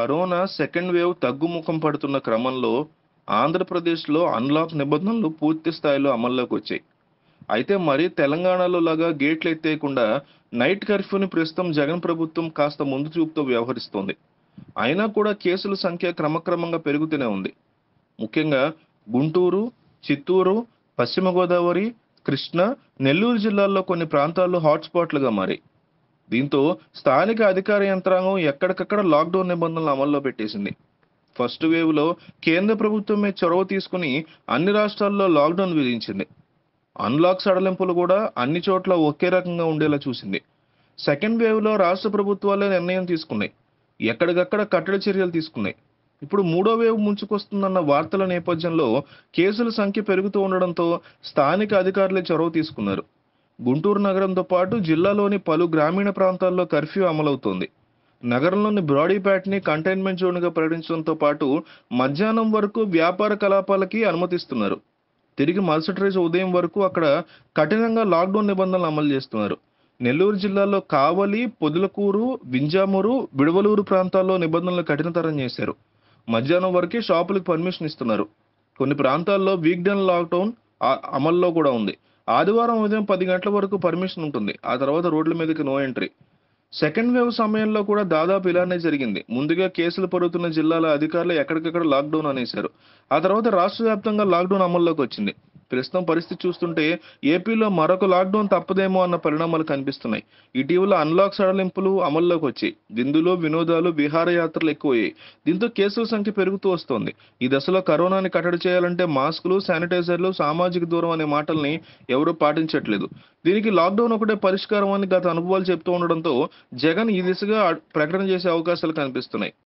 corona second wave తగ్గుముఖం పడుతున్న క్రమంలో ఆంధ్రప్రదేశ్లో అన్లాక్ నిబంధనలు పూర్తి స్థాయిలో అమల్లోకి వచ్చాయి అయితే మరి తెలంగాణలో లాగా గేట్లు ఎత్తేయకుండా నైట్ కర్ఫ్యూని ప్రస్తుతం జగన్ ప్రభుత్వం కాస్త ముందు చూపుతో వ్యవహరిస్తోంది అయినా కూడా కేసుల సంఖ్య క్రమక్రమంగా పెరుగుతూనే ఉంది ముఖ్యంగా గుంటూరు చిత్తూరు పశ్చిమ గోదావరి కృష్ణా నెల్లూరు జిల్లాల్లో కొన్ని ప్రాంతాల్లో హాట్స్పాట్లుగా మారాయి దీంతో స్థానిక అధికార యంత్రాంగం ఎక్కడికక్కడ లాక్డౌన్ నిబంధనలు అమల్లో పెట్టేసింది ఫస్ట్ వేవ్లో కేంద్ర ప్రభుత్వమే చొరవ తీసుకుని అన్ని రాష్ట్రాల్లో లాక్డౌన్ విధించింది అన్లాక్ సడలింపులు కూడా అన్ని చోట్ల ఒకే రకంగా ఉండేలా చూసింది సెకండ్ వేవ్లో రాష్ట్ర ప్రభుత్వాలే నిర్ణయం తీసుకున్నాయి ఎక్కడికక్కడ కట్టడి చర్యలు తీసుకున్నాయి ఇప్పుడు మూడో వేవ్ ముంచుకొస్తుందన్న వార్తల నేపథ్యంలో కేసుల సంఖ్య పెరుగుతూ ఉండడంతో స్థానిక అధికారులే చొరవ తీసుకున్నారు గుంటూరు నగరంతో పాటు జిల్లాలోని పలు గ్రామీణ ప్రాంతాల్లో కర్ఫ్యూ అమలవుతోంది నగరంలోని బ్రాడీపేట్ని కంటైన్మెంట్ జోన్గా ప్రకటించడంతో పాటు మధ్యాహ్నం వరకు వ్యాపార కలాపాలకి అనుమతిస్తున్నారు తిరిగి మరుసటి రోజు ఉదయం వరకు అక్కడ కఠినంగా లాక్డౌన్ నిబంధనలు అమలు చేస్తున్నారు నెల్లూరు జిల్లాలో కావలి పొదులకూరు వింజామూరు బిడవలూరు ప్రాంతాల్లో నిబంధనలు కఠినతరం చేశారు మధ్యాహ్నం వరకే షాపులకు పర్మిషన్ ఇస్తున్నారు కొన్ని ప్రాంతాల్లో వీక్ లాక్డౌన్ అమల్లో కూడా ఉంది ఆదివారం ఉదయం పది గంటల వరకు పర్మిషన్ ఉంటుంది ఆ తర్వాత రోడ్ల మీదకి నో ఎంట్రీ సెకండ్ వేవ్ సమయంలో కూడా దాదాపు ఇలానే జరిగింది ముందుగా కేసులు పెరుగుతున్న జిల్లాల అధికారులు ఎక్కడికక్కడ లాక్డౌన్ అనేశారు ఆ తర్వాత రాష్ట్ర వ్యాప్తంగా లాక్డౌన్ అమల్లోకి వచ్చింది ప్రస్తుతం పరిస్థితి చూస్తుంటే ఏపీలో మరొక లాక్డౌన్ తప్పదేమో అన్న పరిణామాలు కనిపిస్తున్నాయి ఇటీవల అన్లాక్ సడలింపులు అమల్లోకి వచ్చాయి ఇందులో వినోదాలు విహారయాత్రలు ఎక్కువయ్యాయి దీంతో కేసుల సంఖ్య పెరుగుతూ వస్తోంది ఈ దశలో కరోనాని కట్టడి చేయాలంటే మాస్కులు శానిటైజర్లు సామాజిక దూరం అనే మాటల్ని ఎవరూ పాటించట్లేదు దీనికి లాక్డౌన్ ఒకటే పరిష్కారం అని గత అనుభవాలు చెప్తూ ఉండడంతో జగన్ ఈ దిశగా ప్రకటన చేసే అవకాశాలు కనిపిస్తున్నాయి